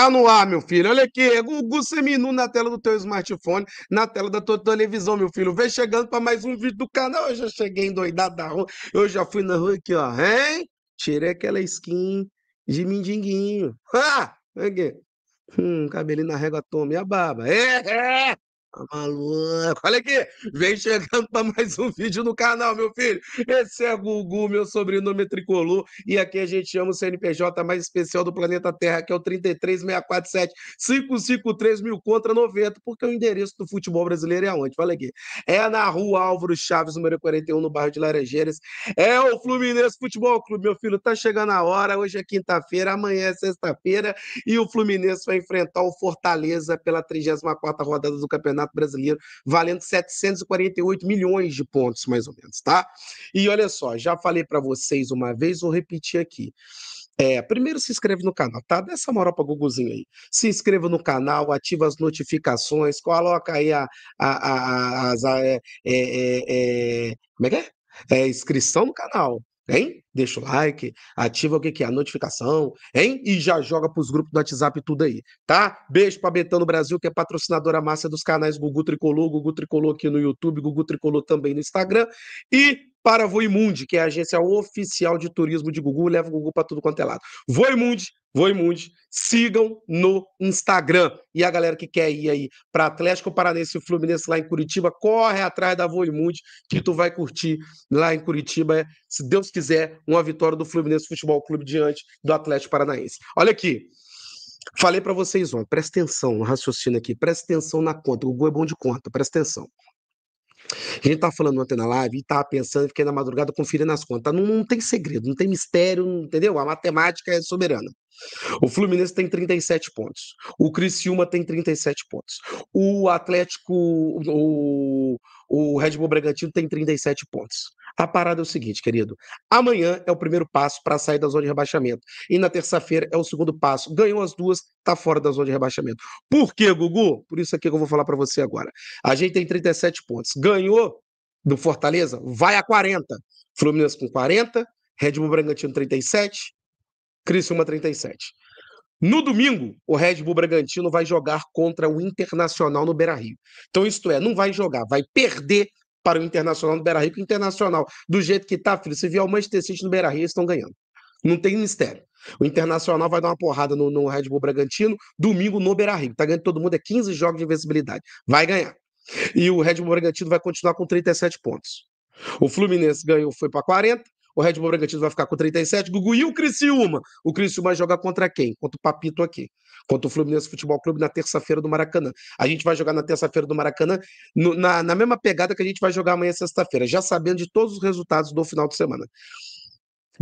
Tá no ar, meu filho. Olha aqui, é Gugu Seminu na tela do teu smartphone, na tela da tua televisão, meu filho. Vem chegando para mais um vídeo do canal. Eu já cheguei endoidado da rua. Eu já fui na rua aqui, ó. Hein? Tirei aquela skin de mindinguinho. Ah! Aqui. Hum, cabelinho na régua toma e a baba. É, é! maluco. Olha aqui, vem chegando para mais um vídeo no canal, meu filho. Esse é Gugu, meu sobrenome é Tricolor. E aqui a gente chama o CNPJ mais especial do planeta Terra, que é o 33647 553 mil contra 90, porque o endereço do futebol brasileiro é onde? Olha aqui. É na rua Álvaro Chaves, número 41, no bairro de Laranjeiras. É o Fluminense Futebol Clube, meu filho. Tá chegando a hora, hoje é quinta-feira, amanhã é sexta-feira, e o Fluminense vai enfrentar o Fortaleza pela 34 rodada do Campeonato Campeonato Brasileiro, valendo 748 milhões de pontos, mais ou menos, tá? E olha só, já falei para vocês uma vez, vou repetir aqui. É, primeiro se inscreve no canal, tá? dessa essa moral pra Guguzinho aí. Se inscreva no canal, ativa as notificações, coloca aí a, a, a, a as, é é, é, é, como é que é? É, inscrição no canal. Hein? Deixa o like, ativa o que, que é a notificação, hein? E já joga para os grupos do WhatsApp tudo aí, tá? Beijo para Betano Brasil, que é patrocinadora massa dos canais Gugu Tricolor, Gugu Tricolor aqui no YouTube, Gugu Tricolor também no Instagram. E para a Voimundi, que é a agência oficial de turismo de Gugu, leva o Gugu para tudo quanto é lado. Voimundi, Voimundi, sigam no Instagram. E a galera que quer ir aí para Atlético Paranense e Fluminense lá em Curitiba, corre atrás da Voimundi, que tu vai curtir lá em Curitiba, se Deus quiser, uma vitória do Fluminense Futebol Clube diante do Atlético Paranaense. Olha aqui, Falei para vocês ontem, presta atenção no raciocínio aqui, presta atenção na conta. O Gugu é bom de conta, presta atenção. A gente estava tá falando ontem na live e estava tá pensando, fiquei na madrugada conferindo as contas. Não, não tem segredo, não tem mistério, entendeu? A matemática é soberana. O Fluminense tem 37 pontos. O Criciúma tem 37 pontos. O Atlético, o, o Red Bull Bragantino tem 37 pontos. A parada é o seguinte, querido. Amanhã é o primeiro passo para sair da zona de rebaixamento. E na terça-feira é o segundo passo. Ganhou as duas, tá fora da zona de rebaixamento. Por quê, Gugu? Por isso aqui que eu vou falar para você agora. A gente tem 37 pontos. Ganhou do Fortaleza? Vai a 40. Fluminense com 40, Red Bull Bragantino 37, Criciúma 37. No domingo, o Red Bull Bragantino vai jogar contra o Internacional no Beira-Rio. Então, isto é, não vai jogar, vai perder para o Internacional no Beira-Rio, porque o Internacional, do jeito que tá, filho, se vier o Manchester City no Beira-Rio, eles estão ganhando. Não tem mistério. O Internacional vai dar uma porrada no, no Red Bull Bragantino, domingo no Beira-Rio. Tá ganhando todo mundo, é 15 jogos de invencibilidade. Vai ganhar. E o Red Bull Bragantino vai continuar com 37 pontos. O Fluminense ganhou, foi para 40, o Red Bull Bragantino vai ficar com 37. Gugu e o Criciúma? O Criciúma vai jogar contra quem? Contra o Papito aqui. Contra o Fluminense Futebol Clube na terça-feira do Maracanã. A gente vai jogar na terça-feira do Maracanã no, na, na mesma pegada que a gente vai jogar amanhã, sexta-feira, já sabendo de todos os resultados do final de semana.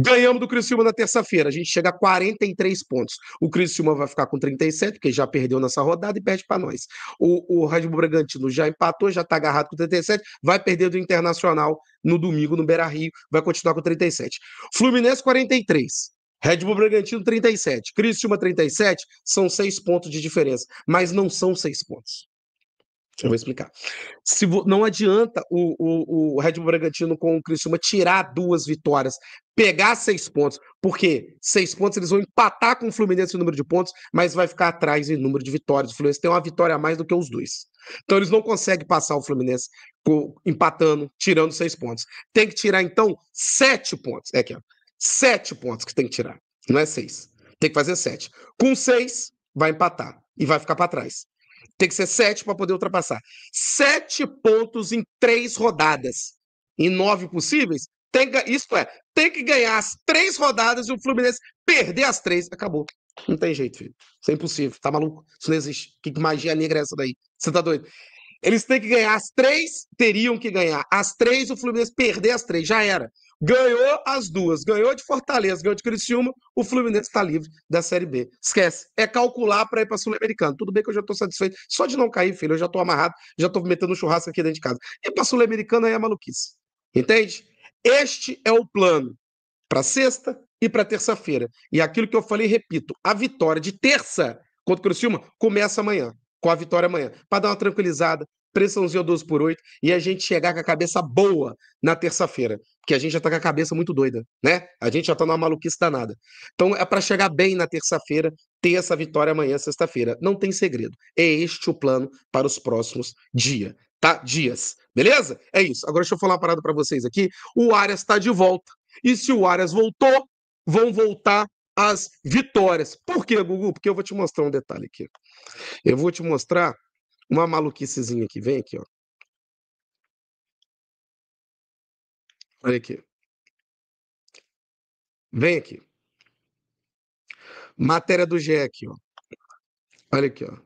Ganhamos do Criciúma na terça-feira. A gente chega a 43 pontos. O Criciúma vai ficar com 37, porque já perdeu nessa rodada e perde para nós. O, o Red Bull Bragantino já empatou, já está agarrado com 37, vai perder do Internacional no domingo no Beira-Rio, vai continuar com 37. Fluminense 43. Red Bull Bragantino 37, Criciúma 37, são seis pontos de diferença, mas não são seis pontos. Eu vou explicar. Se vo... Não adianta o, o, o Red Bull Bragantino com o Criciúma tirar duas vitórias, pegar seis pontos, porque seis pontos eles vão empatar com o Fluminense no número de pontos, mas vai ficar atrás em número de vitórias. O Fluminense tem uma vitória a mais do que os dois. Então eles não conseguem passar o Fluminense empatando, tirando seis pontos. Tem que tirar, então, sete pontos. É aqui, ó. Sete pontos que tem que tirar. Não é seis. Tem que fazer sete. Com seis, vai empatar e vai ficar para trás. Tem que ser sete para poder ultrapassar. Sete pontos em três rodadas. Em nove possíveis, tem que, isso é, tem que ganhar as três rodadas e o Fluminense perder as três. Acabou. Não tem jeito, filho. Isso é impossível. Tá maluco? Isso não existe. Que magia negra é essa daí? Você tá doido? Eles têm que ganhar as três, teriam que ganhar as três, o Fluminense perder as três. Já era. Ganhou as duas. Ganhou de Fortaleza, ganhou de Criciúma. O Fluminense está livre da Série B. Esquece. É calcular para ir para Sul-Americano. Tudo bem que eu já estou satisfeito. Só de não cair, filho, eu já estou amarrado. Já estou metendo um churrasco aqui dentro de casa. E para Sul-Americano aí é maluquice. Entende? Este é o plano para sexta e para terça-feira. E aquilo que eu falei, repito, a vitória de terça contra o Criciúma começa amanhã, com a vitória amanhã, para dar uma tranquilizada, pressãozinha 12 por 8 e a gente chegar com a cabeça boa na terça-feira que a gente já está com a cabeça muito doida, né? A gente já está numa maluquice danada. Então, é para chegar bem na terça-feira, ter essa vitória amanhã, sexta-feira. Não tem segredo. É este o plano para os próximos dias, tá? Dias. Beleza? É isso. Agora deixa eu falar uma parada para vocês aqui. O Arias está de volta. E se o Arias voltou, vão voltar as vitórias. Por quê, Gugu? Porque eu vou te mostrar um detalhe aqui. Eu vou te mostrar uma maluquicezinha que vem aqui, ó. Olha aqui. Vem aqui. Matéria do GE aqui, ó. Olha aqui, ó.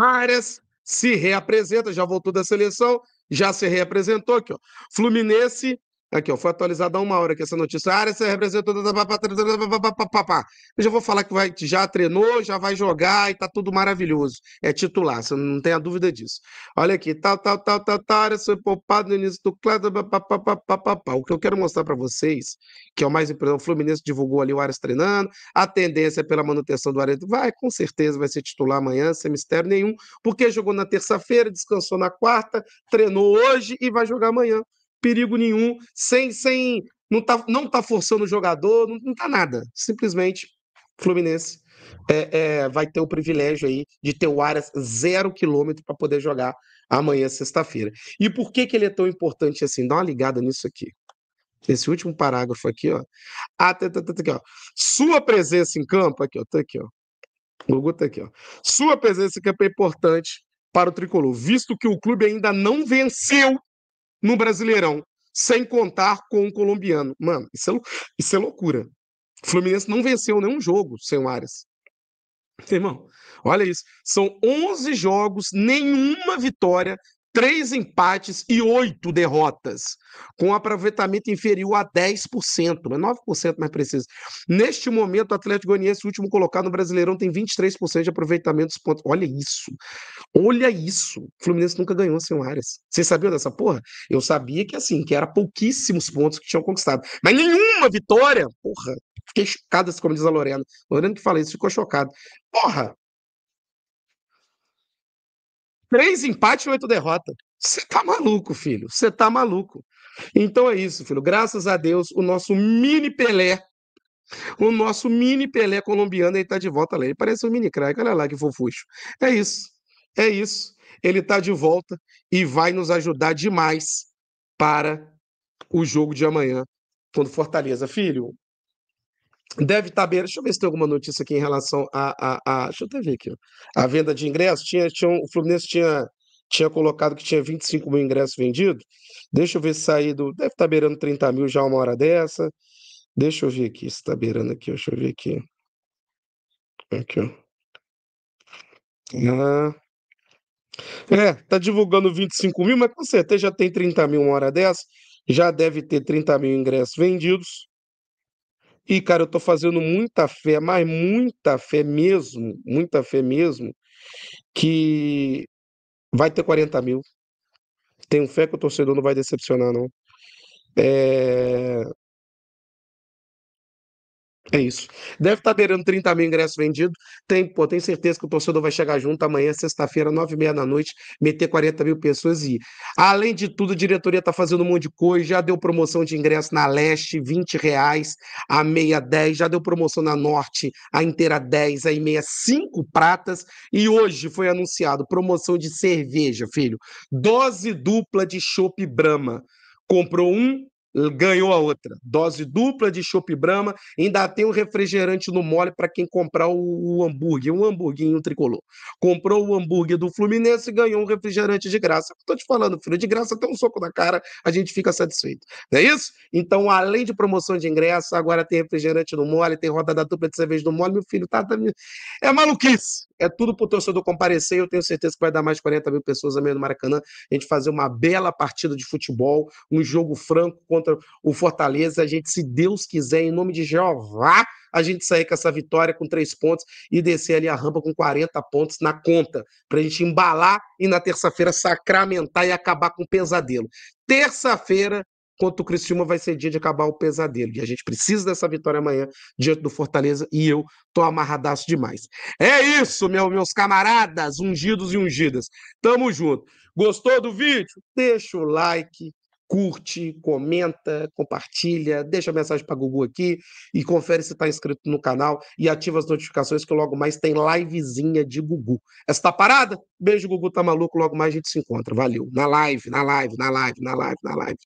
Arias se reapresenta, já voltou da seleção, já se reapresentou aqui, ó. Fluminense Aqui, ó, foi atualizada há uma hora que essa notícia. A área se Eu já vou falar que vai, já treinou, já vai jogar e tá tudo maravilhoso. É titular, você não tem a dúvida disso. Olha aqui, tal, tal, tal, tal, tal, área foi poupada no início do clássico. O que eu quero mostrar para vocês, que é o mais importante, o Fluminense divulgou ali o Ares treinando, a tendência é pela manutenção do Ares. Vai, com certeza, vai ser titular amanhã, sem mistério nenhum, porque jogou na terça-feira, descansou na quarta, treinou hoje e vai jogar amanhã perigo nenhum, sem. sem não tá, não tá forçando o jogador, não, não tá nada. Simplesmente, Fluminense é, é, vai ter o privilégio aí de ter o Arias zero quilômetro para poder jogar amanhã, sexta-feira. E por que, que ele é tão importante assim? Dá uma ligada nisso aqui. Esse último parágrafo aqui, ó. Ah, tá, tá, tá, tá, aqui, ó. Sua presença em campo, aqui, ó. Tá aqui, ó. O Gugu tá aqui, ó. Sua presença em campo é importante para o tricolor, visto que o clube ainda não venceu no Brasileirão, sem contar com o colombiano. Mano, isso é, isso é loucura. O Fluminense não venceu nenhum jogo sem o Ares. Irmão, olha isso. São 11 jogos, nenhuma vitória três empates e oito derrotas, com um aproveitamento inferior a 10%, mas 9% mais preciso. Neste momento, o Atlético Goianiense, último colocado no Brasileirão, tem 23% de aproveitamento dos pontos. Olha isso. Olha isso. O Fluminense nunca ganhou sem o Arias. Vocês sabiam dessa porra? Eu sabia que assim, que era pouquíssimos pontos que tinham conquistado, mas nenhuma vitória. Porra, fiquei chocado, assim, como diz a Lorena. Lorena que fala isso, ficou chocado. Porra, Três empates e oito derrotas. Você tá maluco, filho. Você tá maluco. Então é isso, filho. Graças a Deus, o nosso mini Pelé, o nosso mini Pelé colombiano, ele tá de volta lá. Ele parece um mini craque. Olha lá que fofucho. É isso. É isso. Ele tá de volta e vai nos ajudar demais para o jogo de amanhã quando Fortaleza. Filho, Deve estar tá beirando. Deixa eu ver se tem alguma notícia aqui em relação a. a, a deixa eu até ver aqui. A venda de ingressos. Tinha, tinha, o Fluminense tinha, tinha colocado que tinha 25 mil ingressos vendidos. Deixa eu ver se saído. Deve estar tá beirando 30 mil já uma hora dessa. Deixa eu ver aqui se está beirando aqui. Deixa eu ver aqui. Aqui, ó. Ah. É, tá divulgando 25 mil, mas com certeza já tem 30 mil uma hora dessa. Já deve ter 30 mil ingressos vendidos. E, cara, eu tô fazendo muita fé, mas muita fé mesmo, muita fé mesmo, que vai ter 40 mil. Tenho fé que o torcedor não vai decepcionar, não. É... É isso. Deve estar tá beirando 30 mil ingressos vendidos. Tem, pô, tenho certeza que o torcedor vai chegar junto amanhã, sexta-feira, nove e meia da noite, meter 40 mil pessoas e ir. Além de tudo, a diretoria está fazendo um monte de coisa. Já deu promoção de ingresso na Leste, 20 reais, a meia 10. Já deu promoção na Norte, a inteira 10, a meia 5 pratas. E hoje foi anunciado promoção de cerveja, filho. Dose dupla de chopp Brahma. Comprou um, ganhou a outra. Dose dupla de chopp Brahma, ainda tem um refrigerante no mole para quem comprar o, o hambúrguer, um hamburguinho tricolor. Comprou o hambúrguer do Fluminense e ganhou um refrigerante de graça. Estou te falando, filho, de graça até um soco na cara, a gente fica satisfeito. Não é isso? Então, além de promoção de ingresso, agora tem refrigerante no mole, tem roda da dupla de cerveja no mole, meu filho, tá, tá é maluquice é tudo pro torcedor comparecer. Eu tenho certeza que vai dar mais 40 mil pessoas a meio no Maracanã. A gente fazer uma bela partida de futebol, um jogo franco contra o Fortaleza. A gente, se Deus quiser, em nome de Jeová, a gente sair com essa vitória com três pontos e descer ali a rampa com 40 pontos na conta, para a gente embalar e na terça-feira sacramentar e acabar com o pesadelo. Terça-feira quanto o Criciúma vai ser dia de acabar o pesadelo. E a gente precisa dessa vitória amanhã diante do Fortaleza e eu tô amarradaço demais. É isso, meu, meus camaradas, ungidos e ungidas. Tamo junto. Gostou do vídeo? Deixa o like, curte, comenta, compartilha, deixa mensagem para Gugu aqui e confere se está inscrito no canal e ativa as notificações que logo mais tem livezinha de Gugu. Essa tá parada? Beijo, Gugu tá maluco, logo mais a gente se encontra. Valeu. Na live, na live, na live, na live, na live.